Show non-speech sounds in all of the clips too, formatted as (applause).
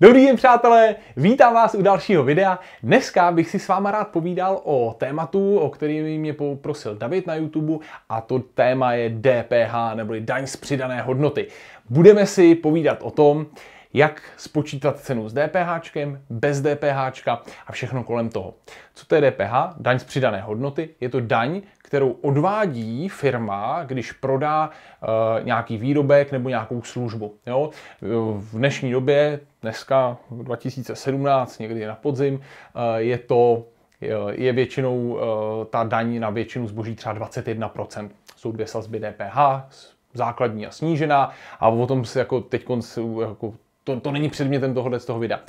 Dobrý den přátelé, vítám vás u dalšího videa. Dneska bych si s váma rád povídal o tématu, o který mě poprosil David na YouTube a to téma je DPH neboli daň z přidané hodnoty. Budeme si povídat o tom, jak spočítat cenu s DPH, bez DPH a všechno kolem toho. Co to je DPH? Daň z přidané hodnoty. Je to daň, kterou odvádí firma, když prodá e, nějaký výrobek nebo nějakou službu. Jo? V dnešní době, dneska 2017, někdy na podzim, e, je to eh, je většinou ta daň na většinu zboží třeba 21%. Jsou dvě sazby DPH, základní a snížená a o tom se jako teď jako to, to není předmětem tohohle z toho videa.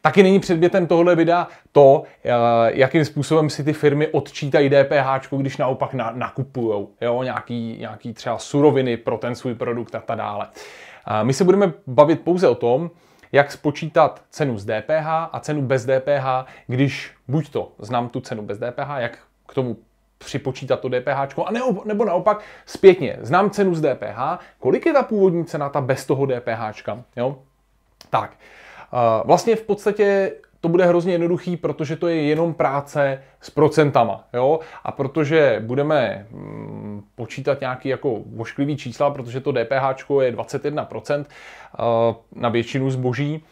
Taky není předmětem tohohle videa to, eh, jakým způsobem si ty firmy odčítají DPH, když naopak na, nakupují nějaký, nějaký třeba suroviny pro ten svůj produkt a tak dále. My se budeme bavit pouze o tom, jak spočítat cenu z DPH a cenu bez DPH, když buď to znám tu cenu bez DPH, jak k tomu připočítat to DPH, a nebo, nebo naopak zpětně, znám cenu z DPH, kolik je ta původní cena, ta bez toho DPH, jo? Tak, vlastně v podstatě to bude hrozně jednoduchý, protože to je jenom práce s procentama. Jo? A protože budeme mm, počítat nějaký jako vošklivý čísla, protože to DPH je 21% na většinu zboží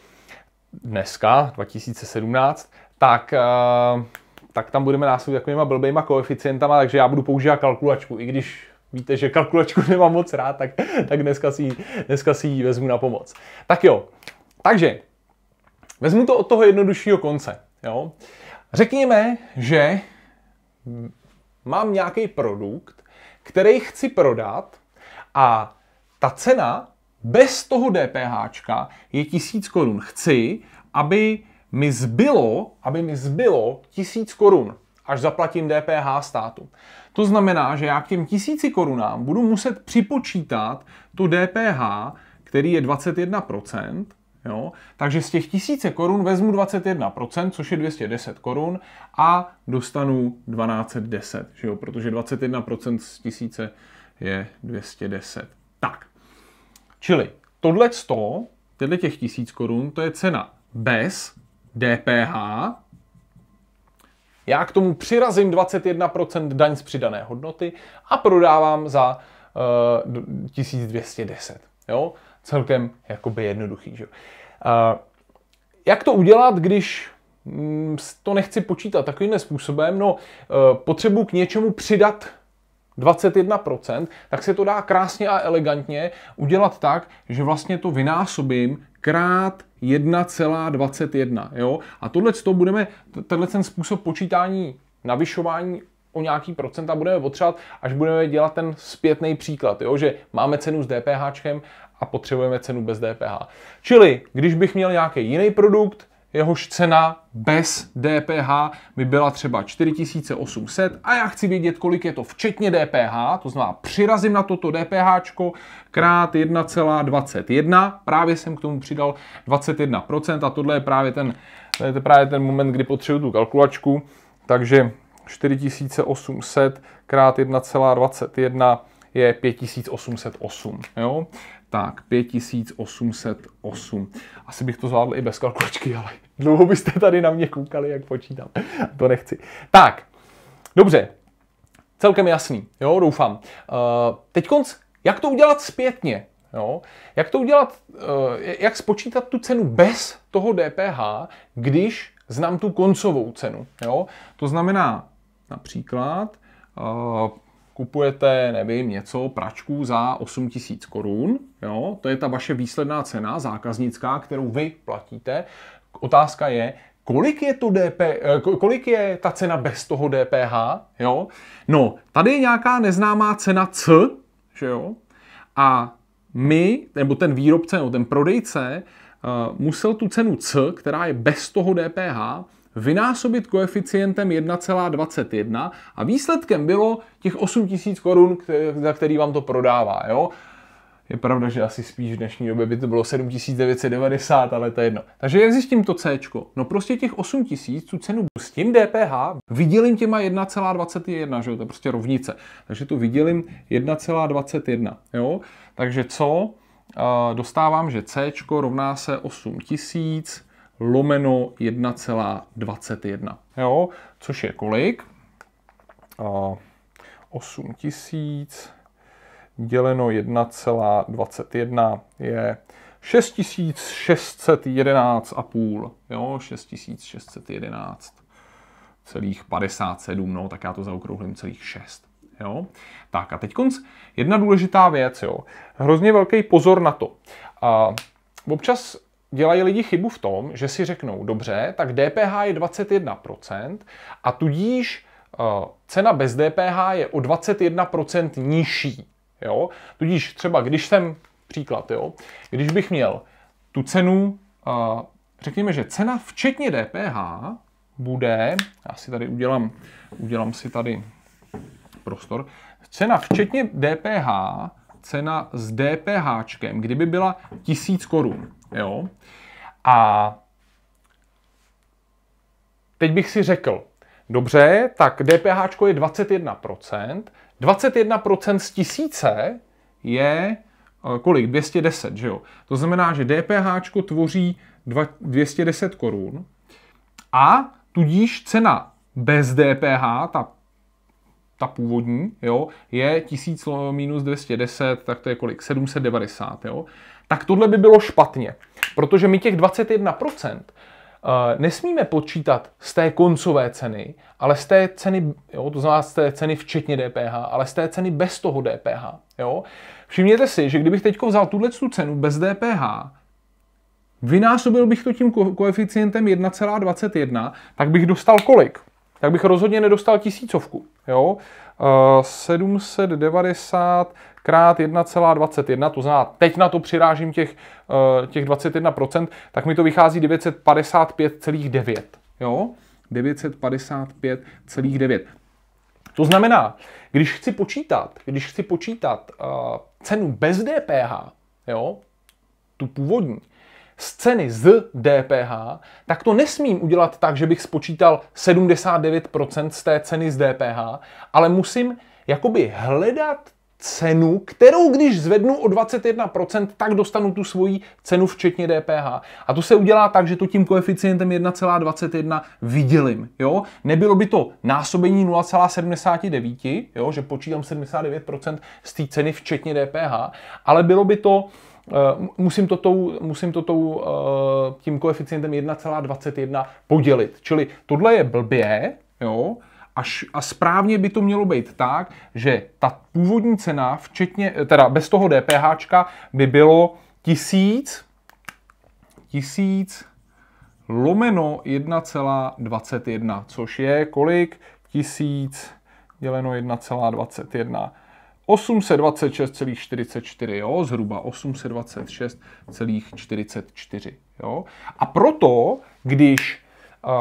dneska, 2017, tak tak tam budeme násobit takovýma blbýma koeficientama, takže já budu používat kalkulačku, i když víte, že kalkulačku (laughs) nemám moc rád, tak, tak dneska, si, dneska si ji vezmu na pomoc. Tak jo, takže vezmu to od toho jednoduššího konce. Jo? Řekněme, že mám nějaký produkt, který chci prodat a ta cena bez toho DPH je 1000 korun. Chci, aby mi zbylo, aby mi zbylo 1000 korun, až zaplatím DPH státu. To znamená, že já k těm tisíci korunám budu muset připočítat tu DPH, který je 21%, Jo? Takže z těch tisíce korun vezmu 21%, což je 210 korun a dostanu 1210, že jo? protože 21% z tisíce je 210. Tak, čili tohle 100, tyhle těch tisíc korun, to je cena bez DPH. Já k tomu přirazím 21% daň z přidané hodnoty a prodávám za uh, eh, 1210. Jo? celkem jakoby jednoduchý. Že? A jak to udělat, když mm, to nechci počítat takovým způsobem? No, e, potřebuji k něčemu přidat 21%, tak se to dá krásně a elegantně udělat tak, že vlastně to vynásobím krát 1,21. Jo? A tohle to budeme, tenhle ten způsob počítání navyšování o nějaký procenta budeme potřebovat, až budeme dělat ten zpětný příklad, jo? že máme cenu s DPH a potřebujeme cenu bez DPH. Čili, když bych měl nějaký jiný produkt, jehož cena bez DPH by byla třeba 4800 a já chci vědět, kolik je to včetně DPH, to znamená přirazím na toto DPH krát 1,21, právě jsem k tomu přidal 21% a tohle je právě ten, to je právě ten moment, kdy potřebuji tu kalkulačku, takže 4800 krát 1,21 je 5808. Jo? Tak, 5808. Asi bych to zvládl i bez kalkulačky, ale (laughs) dlouho byste tady na mě koukali, jak počítám. (laughs) To nechci. Tak, dobře. Celkem jasný, jo, doufám. Uh, teď konc, jak to udělat zpětně? Jo? Jak to udělat, uh, jak spočítat tu cenu bez toho DPH, když znám tu koncovou cenu? Jo? To znamená, Například kupujete, nevím, něco, pračku za 8 tisíc korun, jo, to je ta vaše výsledná cena zákaznická, kterou vy platíte. Otázka je, kolik je, to DP, eh, kolik je ta cena bez toho DPH, jo? No, tady je nějaká neznámá cena C, že jo? A my, nebo ten výrobce, nebo ten prodejce, eh, musel tu cenu C, která je bez toho DPH, vynásobit koeficientem 1,21 a výsledkem bylo těch 8 000 korun, za který vám to prodává. Jo? Je pravda, že asi spíš v dnešní době by to bylo 7990, ale to je jedno. Takže jak zjistím to C? No prostě těch 8000, tu cenu s tím DPH, vydělím těma 1,21, že jo, to je prostě rovnice. Takže tu vydělím 1,21, jo. Takže co? E, dostávám, že C rovná se 8000 lomeno 1,21. Jo, což je kolik? 8 000 děleno 1,21 je 6611,5. Jo, 6611 celých 57, no, tak já to zaokrouhlím celých 6. Jo? Tak a teď jedna důležitá věc. Jo. Hrozně velký pozor na to. A občas dělají lidi chybu v tom, že si řeknou, dobře, tak DPH je 21% a tudíž eh, cena bez DPH je o 21% nižší. Jo? Tudíž třeba, když jsem, příklad, jo, když bych měl tu cenu, eh, řekněme, že cena včetně DPH bude, já si tady udělám, udělám si tady prostor, cena včetně DPH cena s DPH, kdyby byla 1000 korun, jo, a teď bych si řekl, dobře, tak DPH je 21%, 21% z tisíce je eh, kolik? 210, že jo? To znamená, že DPH tvoří 210 korun a tudíž cena bez DPH, ta ta původní, jo, je 1000 minus 210, tak to je kolik? 790, jo. Tak tohle by bylo špatně, protože my těch 21% eh, nesmíme počítat z té koncové ceny, ale z té ceny, jo, to znamená z té ceny včetně DPH, ale z té ceny bez toho DPH. Jo. Všimněte si, že kdybych teď vzal tuhle tu cenu bez DPH, vynásobil bych to tím koeficientem 1,21, tak bych dostal kolik? Tak bych rozhodně nedostal tisícovku. Jo? 790 eh, krát 1,21, to znamená, teď na to přirážím těch, eh, těch 21%, tak mi to vychází 955,9. Jo? 955,9. To znamená, když chci počítat, když chci počítat uh, cenu bez DPH, jo, tu původní, z ceny z DPH, tak to nesmím udělat tak, že bych spočítal 79% z té ceny z DPH, ale musím jakoby hledat cenu, kterou když zvednu o 21%, tak dostanu tu svoji cenu včetně DPH. A to se udělá tak, že to tím koeficientem 1,21 vydělím. Jo? Nebylo by to násobení 0,79, jo? že počítám 79% z té ceny včetně DPH, ale bylo by to Eh, musím to, tou, musím to tou, eh, tím koeficientem 1,21 podělit. Čili tohle je blbě, jo, až, a správně by to mělo být tak, že ta původní cena, včetně, eh, teda bez toho DPH, by bylo 1000, 1000 lomeno 1,21, což je kolik? 1000 děleno 1,21 826,44, jo, zhruba 826,44, jo. A proto, když uh,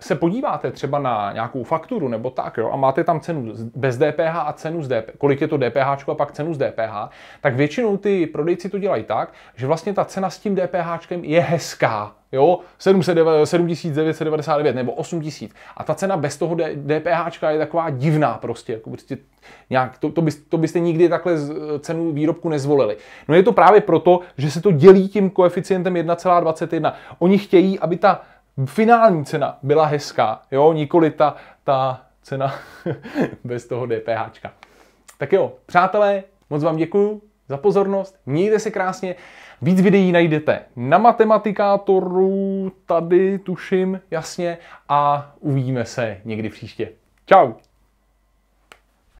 se podíváte třeba na nějakou fakturu nebo tak, jo, a máte tam cenu bez DPH a cenu z DPH, kolik je to DPH a pak cenu z DPH, tak většinou ty prodejci to dělají tak, že vlastně ta cena s tím DPH je hezká, jo, 7999 nebo 8000. A ta cena bez toho DPH je taková divná prostě, jako prostě nějak, to, to, byste, to byste nikdy takhle cenu výrobku nezvolili. No je to právě proto, že se to dělí tím koeficientem 1,21. Oni chtějí, aby ta finální cena byla hezká, jo, nikoli ta, ta cena (laughs) bez toho DPH. Tak jo, přátelé, moc vám děkuju za pozornost, mějte se krásně. Víc videí najdete na matematikátoru, tady tuším, jasně, a uvidíme se někdy příště. Ciao.